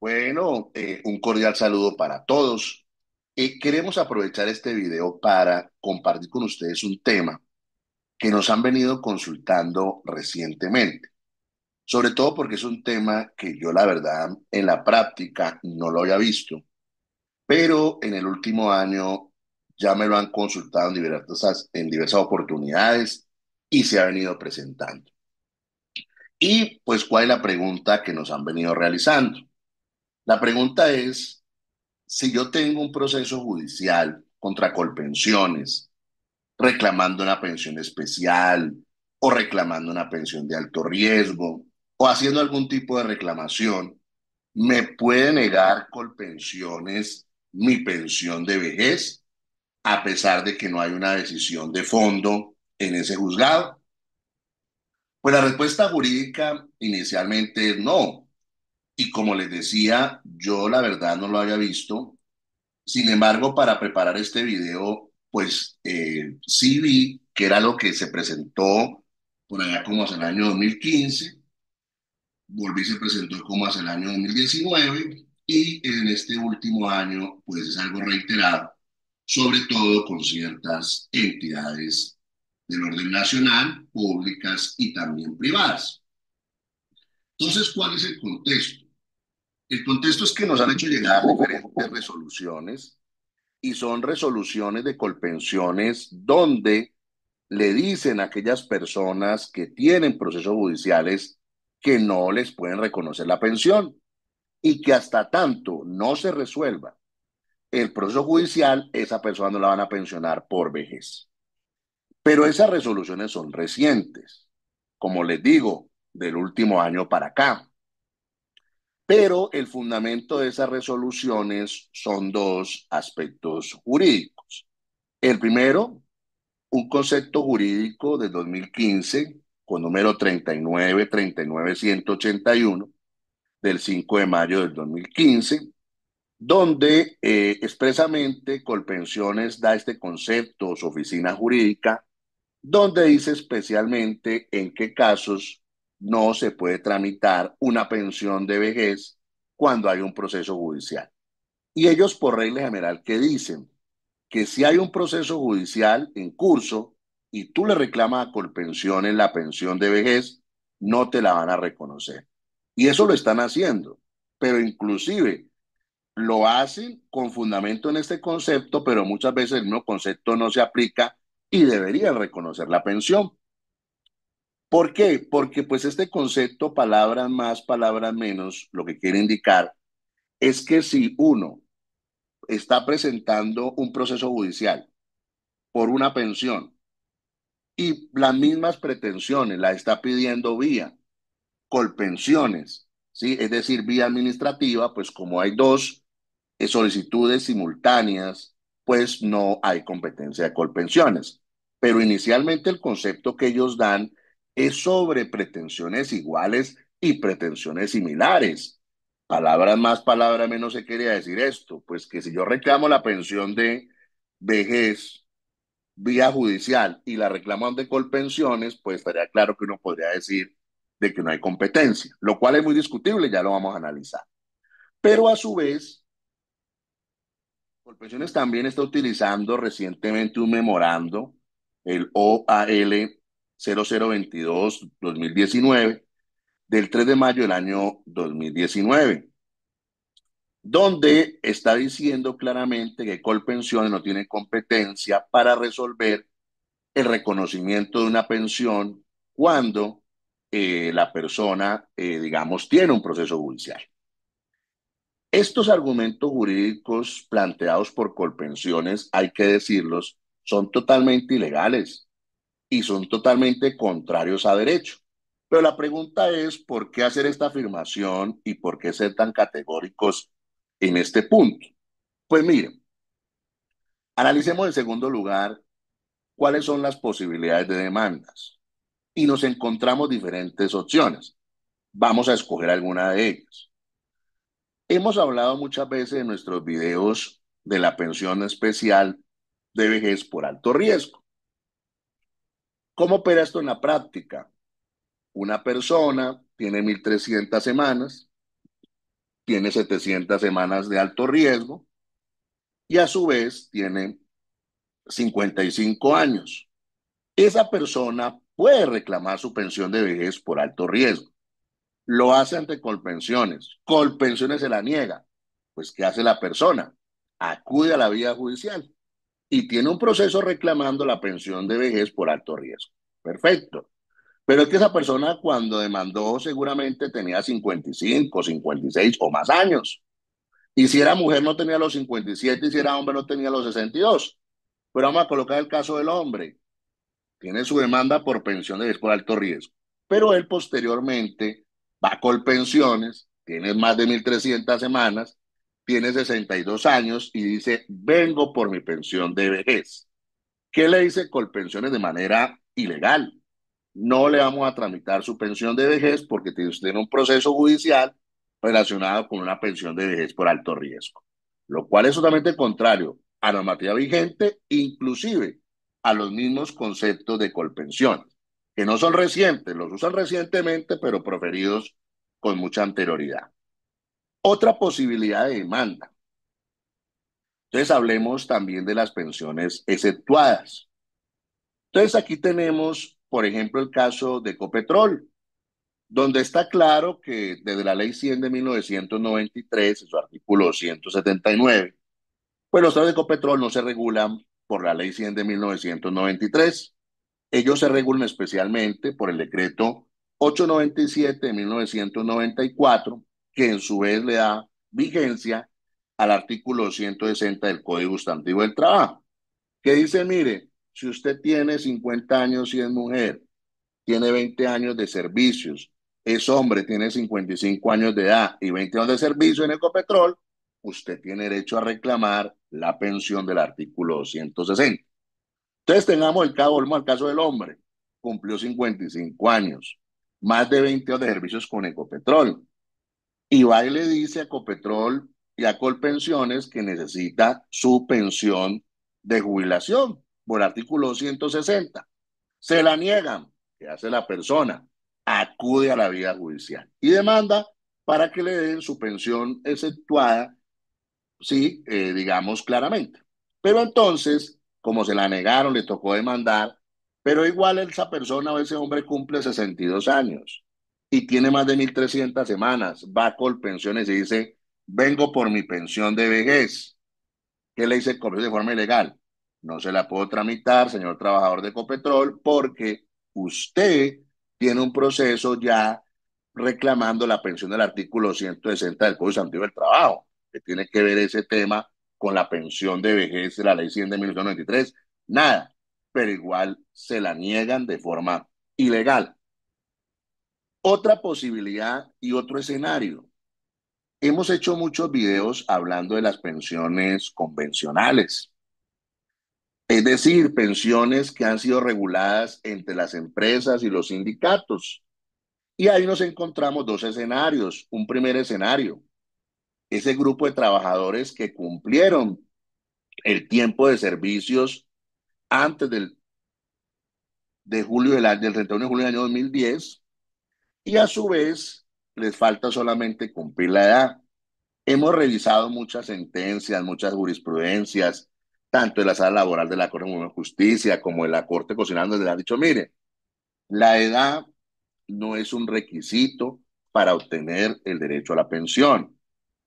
Bueno, eh, un cordial saludo para todos. Eh, queremos aprovechar este video para compartir con ustedes un tema que nos han venido consultando recientemente, sobre todo porque es un tema que yo la verdad en la práctica no lo había visto, pero en el último año ya me lo han consultado en diversas, en diversas oportunidades y se ha venido presentando. Y pues, ¿cuál es la pregunta que nos han venido realizando? La pregunta es, si yo tengo un proceso judicial contra Colpensiones, reclamando una pensión especial o reclamando una pensión de alto riesgo o haciendo algún tipo de reclamación, ¿me puede negar Colpensiones mi pensión de vejez a pesar de que no hay una decisión de fondo en ese juzgado? Pues la respuesta jurídica inicialmente es no, y como les decía, yo la verdad no lo había visto. Sin embargo, para preparar este video, pues eh, sí vi que era lo que se presentó por allá como hacia el año 2015. Volví se presentó como hacia el año 2019 y en este último año, pues es algo reiterado, sobre todo con ciertas entidades del orden nacional, públicas y también privadas. Entonces, ¿cuál es el contexto? El contexto es que nos han hecho llegar diferentes resoluciones y son resoluciones de colpensiones donde le dicen a aquellas personas que tienen procesos judiciales que no les pueden reconocer la pensión y que hasta tanto no se resuelva el proceso judicial, esa persona no la van a pensionar por vejez. Pero esas resoluciones son recientes, como les digo, del último año para acá. Pero el fundamento de esas resoluciones son dos aspectos jurídicos. El primero, un concepto jurídico de 2015 con número 39 39 del 5 de mayo del 2015, donde eh, expresamente Colpensiones da este concepto, su oficina jurídica, donde dice especialmente en qué casos no se puede tramitar una pensión de vejez cuando hay un proceso judicial. Y ellos por regla general que dicen que si hay un proceso judicial en curso y tú le reclamas a Colpensión en la pensión de vejez, no te la van a reconocer. Y eso lo están haciendo, pero inclusive lo hacen con fundamento en este concepto, pero muchas veces el mismo concepto no se aplica y deberían reconocer la pensión. ¿Por qué? Porque pues este concepto, palabras más, palabras menos, lo que quiere indicar es que si uno está presentando un proceso judicial por una pensión y las mismas pretensiones la está pidiendo vía colpensiones, ¿sí? es decir, vía administrativa, pues como hay dos eh, solicitudes simultáneas, pues no hay competencia de colpensiones. Pero inicialmente el concepto que ellos dan es sobre pretensiones iguales y pretensiones similares. Palabras más, palabra menos se quería decir esto, pues que si yo reclamo la pensión de vejez vía judicial y la reclaman de colpensiones, pues estaría claro que uno podría decir de que no hay competencia, lo cual es muy discutible, ya lo vamos a analizar. Pero a su vez, Colpensiones también está utilizando recientemente un memorando, el OAL 0022-2019 del 3 de mayo del año 2019, donde está diciendo claramente que Colpensiones no tiene competencia para resolver el reconocimiento de una pensión cuando eh, la persona, eh, digamos, tiene un proceso judicial. Estos argumentos jurídicos planteados por Colpensiones, hay que decirlos, son totalmente ilegales y son totalmente contrarios a derecho. Pero la pregunta es, ¿por qué hacer esta afirmación y por qué ser tan categóricos en este punto? Pues miren, analicemos en segundo lugar cuáles son las posibilidades de demandas y nos encontramos diferentes opciones. Vamos a escoger alguna de ellas. Hemos hablado muchas veces en nuestros videos de la pensión especial de vejez por alto riesgo. ¿Cómo opera esto en la práctica? Una persona tiene 1.300 semanas, tiene 700 semanas de alto riesgo y a su vez tiene 55 años. Esa persona puede reclamar su pensión de vejez por alto riesgo. Lo hace ante Colpensiones. Colpensiones se la niega. Pues, ¿qué hace la persona? Acude a la vía judicial y tiene un proceso reclamando la pensión de vejez por alto riesgo. Perfecto. Pero es que esa persona cuando demandó seguramente tenía 55, 56 o más años. Y si era mujer no tenía los 57 y si era hombre no tenía los 62. Pero vamos a colocar el caso del hombre. Tiene su demanda por pensión de vejez por alto riesgo. Pero él posteriormente va con pensiones, tiene más de 1.300 semanas, tiene 62 años y dice, vengo por mi pensión de vejez. ¿Qué le dice Colpensiones de manera ilegal? No le vamos a tramitar su pensión de vejez porque tiene usted un proceso judicial relacionado con una pensión de vejez por alto riesgo, lo cual es totalmente contrario a la normativa vigente, inclusive a los mismos conceptos de Colpensiones, que no son recientes, los usan recientemente, pero proferidos con mucha anterioridad. Otra posibilidad de demanda. Entonces hablemos también de las pensiones exceptuadas. Entonces aquí tenemos, por ejemplo, el caso de Copetrol, donde está claro que desde la ley 100 de 1993, su artículo 179, pues los de Copetrol no se regulan por la ley 100 de 1993. Ellos se regulan especialmente por el decreto 897 de 1994 que en su vez le da vigencia al artículo 160 del Código Sustantivo del Trabajo, que dice, mire, si usted tiene 50 años y es mujer, tiene 20 años de servicios, es hombre, tiene 55 años de edad y 20 años de servicio en Ecopetrol, usted tiene derecho a reclamar la pensión del artículo 160. Entonces tengamos el caso, el caso del hombre, cumplió 55 años, más de 20 años de servicios con Ecopetrol, y va y le dice a Copetrol y a Colpensiones que necesita su pensión de jubilación por artículo 160. Se la niegan. ¿Qué hace la persona? Acude a la vía judicial y demanda para que le den su pensión exceptuada, sí, eh, digamos claramente. Pero entonces, como se la negaron, le tocó demandar, pero igual esa persona o ese hombre cumple 62 años y tiene más de 1.300 semanas, va con pensiones y dice, vengo por mi pensión de vejez. ¿Qué le dice el de forma ilegal? No se la puedo tramitar, señor trabajador de Copetrol, porque usted tiene un proceso ya reclamando la pensión del artículo 160 del Código Santiago del Trabajo, que tiene que ver ese tema con la pensión de vejez de la ley 100 de 1993. Nada, pero igual se la niegan de forma ilegal. Otra posibilidad y otro escenario. Hemos hecho muchos videos hablando de las pensiones convencionales, es decir, pensiones que han sido reguladas entre las empresas y los sindicatos. Y ahí nos encontramos dos escenarios. Un primer escenario, ese grupo de trabajadores que cumplieron el tiempo de servicios antes del, de julio del, 31 de julio del año 2010 y a su vez les falta solamente cumplir la edad. Hemos revisado muchas sentencias, muchas jurisprudencias, tanto de la sala laboral de la Corte de Justicia como de la Corte Cocinando, donde le han dicho, mire, la edad no es un requisito para obtener el derecho a la pensión.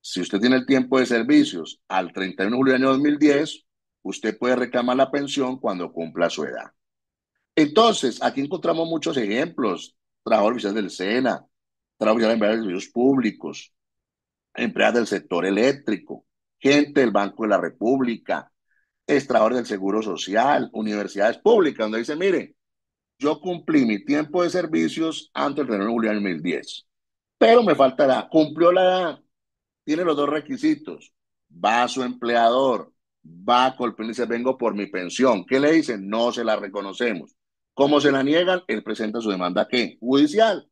Si usted tiene el tiempo de servicios al 31 de julio del año 2010, usted puede reclamar la pensión cuando cumpla su edad. Entonces, aquí encontramos muchos ejemplos trabajadores del SENA, trabajadores de servicios públicos, empleados del sector eléctrico, gente del Banco de la República, extrahadores del Seguro Social, universidades públicas, donde dice, mire, yo cumplí mi tiempo de servicios antes del 1 de julio de 2010, pero me falta la Cumplió la edad, tiene los dos requisitos. Va a su empleador, va a Colpín y dice, vengo por mi pensión. ¿Qué le dicen? No se la reconocemos. ¿Cómo se la niegan, él presenta su demanda ¿qué? Judicial.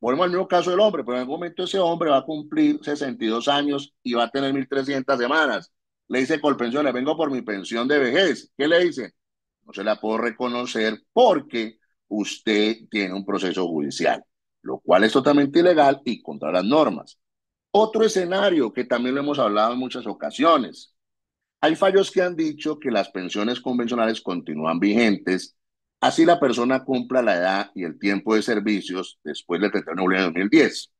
Volvemos al mismo caso del hombre, pero en algún momento ese hombre va a cumplir 62 años y va a tener 1.300 semanas. Le dice Colpensión, vengo por mi pensión de vejez. ¿Qué le dice? No se la puedo reconocer porque usted tiene un proceso judicial, lo cual es totalmente ilegal y contra las normas. Otro escenario que también lo hemos hablado en muchas ocasiones. Hay fallos que han dicho que las pensiones convencionales continúan vigentes Así la persona cumpla la edad y el tiempo de servicios después del 31 de julio de 2010.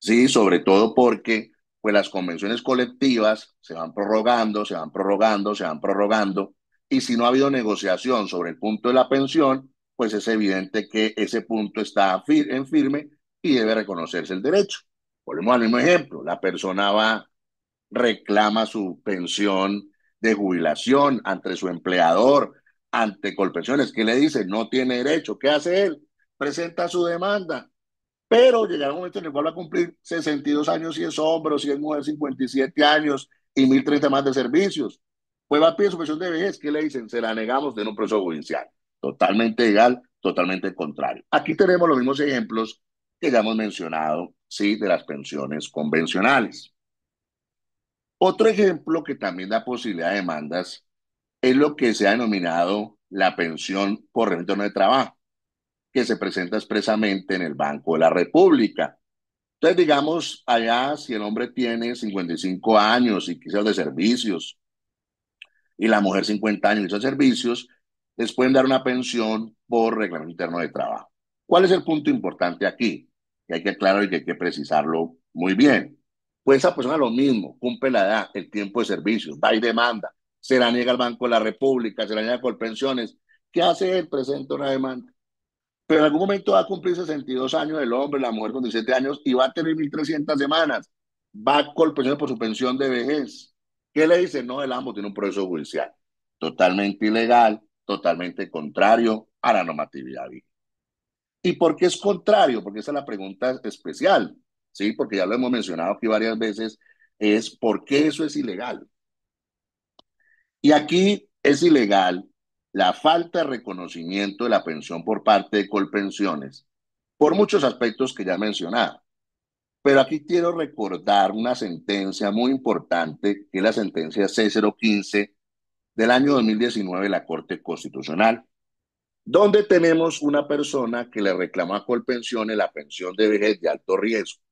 Sí, sobre todo porque pues, las convenciones colectivas se van prorrogando, se van prorrogando, se van prorrogando, y si no ha habido negociación sobre el punto de la pensión, pues es evidente que ese punto está en firme y debe reconocerse el derecho. Volvemos al mismo ejemplo, la persona va, reclama su pensión de jubilación ante su empleador, ante Colpensiones, que le dice no tiene derecho. ¿Qué hace él? Presenta su demanda. Pero llega un momento en el cual va a cumplir 62 años y es hombre o si es mujer, 57 años y 1030 más de servicios. Pues va a pedir su pensión de vejez. ¿Qué le dicen? Se la negamos de un proceso judicial. Totalmente legal, totalmente contrario. Aquí tenemos los mismos ejemplos que ya hemos mencionado, sí, de las pensiones convencionales. Otro ejemplo que también da posibilidad de demandas es lo que se ha denominado la pensión por retorno de trabajo, que se presenta expresamente en el Banco de la República. Entonces, digamos, allá si el hombre tiene 55 años y quiso de servicios, y la mujer 50 años y de servicios, les pueden dar una pensión por reglamento interno de trabajo. ¿Cuál es el punto importante aquí? Que hay que aclarar y que hay que precisarlo muy bien. Pues esa persona lo mismo, cumple la edad, el tiempo de servicios, va y demanda se la niega al Banco de la República, se la niega por pensiones. ¿Qué hace él? Presenta una demanda. Pero en algún momento va a cumplir 62 años el hombre, la mujer con 17 años, y va a tener 1.300 semanas. Va a colpensiones por su pensión de vejez. ¿Qué le dice? No, el AMO tiene un proceso judicial totalmente ilegal, totalmente contrario a la normatividad ¿Y por qué es contrario? Porque esa es la pregunta especial, ¿sí? Porque ya lo hemos mencionado aquí varias veces, es por qué eso es ilegal. Y aquí es ilegal la falta de reconocimiento de la pensión por parte de Colpensiones, por muchos aspectos que ya mencionaba. Pero aquí quiero recordar una sentencia muy importante, que es la sentencia C015 del año 2019 de la Corte Constitucional, donde tenemos una persona que le reclama a Colpensiones la pensión de vejez de alto riesgo.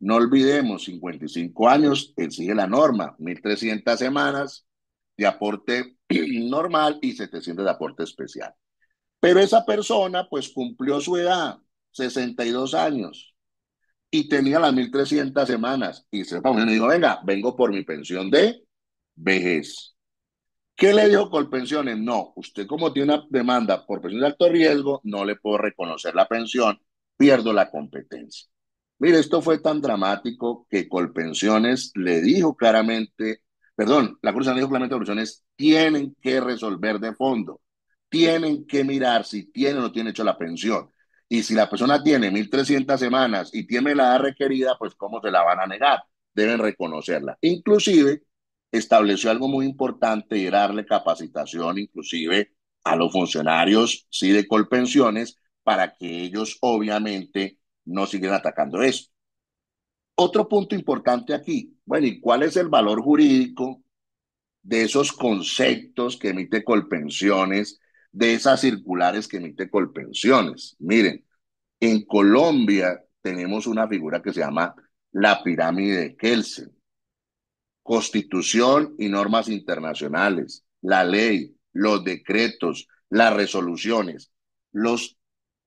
No olvidemos, 55 años exige la norma, 1.300 semanas, de aporte normal y 700 de aporte especial. Pero esa persona pues cumplió su edad, 62 años, y tenía las 1.300 semanas. Y se y dijo, venga, vengo por mi pensión de vejez. ¿Qué le dijo Colpensiones? No, usted como tiene una demanda por pensión de alto riesgo, no le puedo reconocer la pensión, pierdo la competencia. Mire, esto fue tan dramático que Colpensiones le dijo claramente perdón, la Cruz dijo de Evoluciones, tienen que resolver de fondo, tienen que mirar si tiene o no tiene hecho la pensión. Y si la persona tiene 1.300 semanas y tiene la edad requerida, pues cómo se la van a negar, deben reconocerla. Inclusive estableció algo muy importante y darle capacitación inclusive a los funcionarios, sí, de Colpensiones, para que ellos obviamente no sigan atacando esto. Otro punto importante aquí, bueno, ¿y cuál es el valor jurídico de esos conceptos que emite Colpensiones, de esas circulares que emite Colpensiones? Miren, en Colombia tenemos una figura que se llama la pirámide de Kelsen, constitución y normas internacionales, la ley, los decretos, las resoluciones, los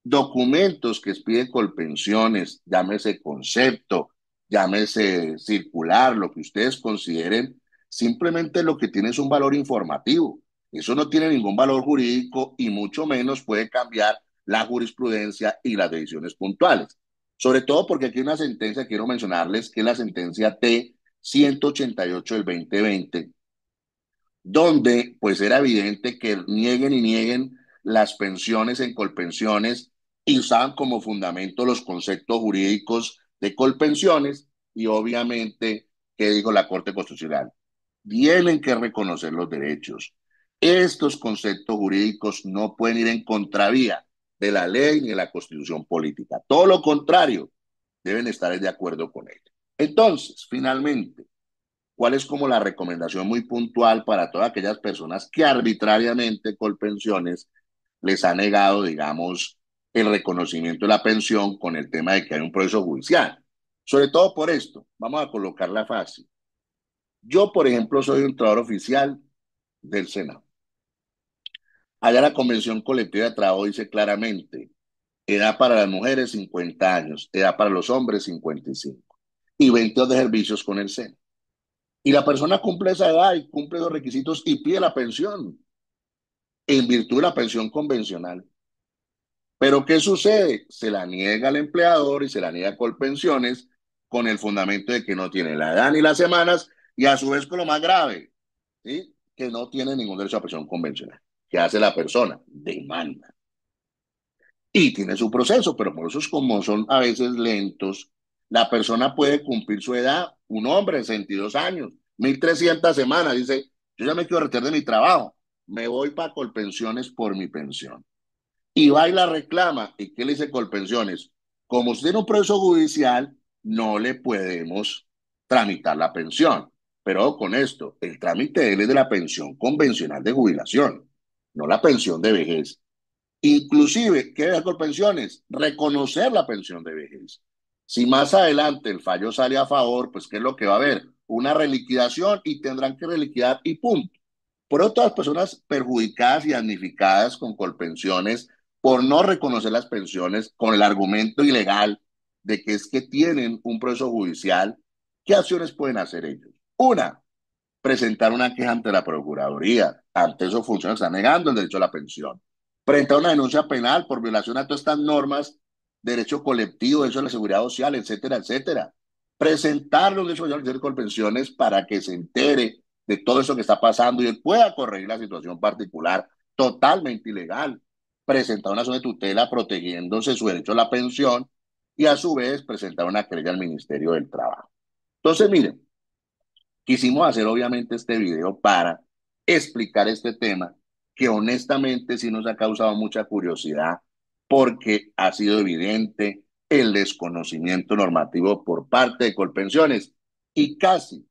documentos que expide Colpensiones, llámese concepto, llámese circular, lo que ustedes consideren, simplemente lo que tiene es un valor informativo. Eso no tiene ningún valor jurídico y mucho menos puede cambiar la jurisprudencia y las decisiones puntuales. Sobre todo porque aquí hay una sentencia, quiero mencionarles, que es la sentencia T-188 del 2020, donde pues era evidente que nieguen y nieguen las pensiones en colpensiones y usaban como fundamento los conceptos jurídicos de Colpensiones y obviamente, ¿qué dijo la Corte Constitucional? Tienen que reconocer los derechos. Estos conceptos jurídicos no pueden ir en contravía de la ley ni de la constitución política. Todo lo contrario, deben estar de acuerdo con él Entonces, finalmente, ¿cuál es como la recomendación muy puntual para todas aquellas personas que arbitrariamente Colpensiones les ha negado, digamos, el reconocimiento de la pensión con el tema de que hay un proceso judicial. Sobre todo por esto, vamos a colocar la fase Yo, por ejemplo, soy un trabajador oficial del Senado. Allá la Convención Colectiva de Trabajo dice claramente, edad para las mujeres 50 años, edad para los hombres 55 y 20 de servicios con el Senado Y la persona cumple esa edad y cumple los requisitos y pide la pensión en virtud de la pensión convencional. Pero ¿qué sucede? Se la niega al empleador y se la niega Colpensiones con el fundamento de que no tiene la edad ni las semanas y a su vez con lo más grave, que no tiene ningún derecho a pensión convencional. ¿Qué hace la persona? Demanda. Y tiene su proceso, pero por eso es como son a veces lentos. La persona puede cumplir su edad, un hombre 62 años, 1300 semanas, dice, yo ya me quiero retirar de mi trabajo, me voy para Colpensiones por mi pensión. Y va y la reclama. ¿Y qué le dice Colpensiones? Como usted tiene un proceso judicial, no le podemos tramitar la pensión. Pero con esto, el trámite él es de la pensión convencional de jubilación, no la pensión de vejez. Inclusive, ¿qué le colpensiones? Reconocer la pensión de vejez. Si más adelante el fallo sale a favor, pues ¿qué es lo que va a haber? Una reliquidación y tendrán que reliquidar y punto. Por otras personas perjudicadas y damnificadas con colpensiones por no reconocer las pensiones con el argumento ilegal de que es que tienen un proceso judicial, ¿qué acciones pueden hacer ellos? Una, presentar una queja ante la Procuraduría, ante esos funcionarios, están negando el derecho a la pensión. Presentar una denuncia penal por violación a todas estas normas, derecho colectivo, derecho a la seguridad social, etcétera, etcétera. Presentar los derechos de con pensiones para que se entere de todo eso que está pasando y él pueda corregir la situación particular totalmente ilegal presentar una zona de tutela protegiéndose su derecho a la pensión y a su vez presentar una querella al Ministerio del Trabajo. Entonces, miren, quisimos hacer obviamente este video para explicar este tema que honestamente sí nos ha causado mucha curiosidad porque ha sido evidente el desconocimiento normativo por parte de Colpensiones y casi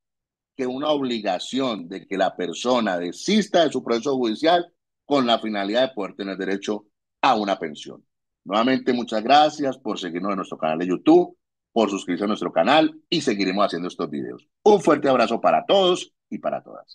que una obligación de que la persona desista de su proceso judicial con la finalidad de poder tener derecho una pensión. Nuevamente, muchas gracias por seguirnos en nuestro canal de YouTube, por suscribirse a nuestro canal y seguiremos haciendo estos videos. Un fuerte abrazo para todos y para todas.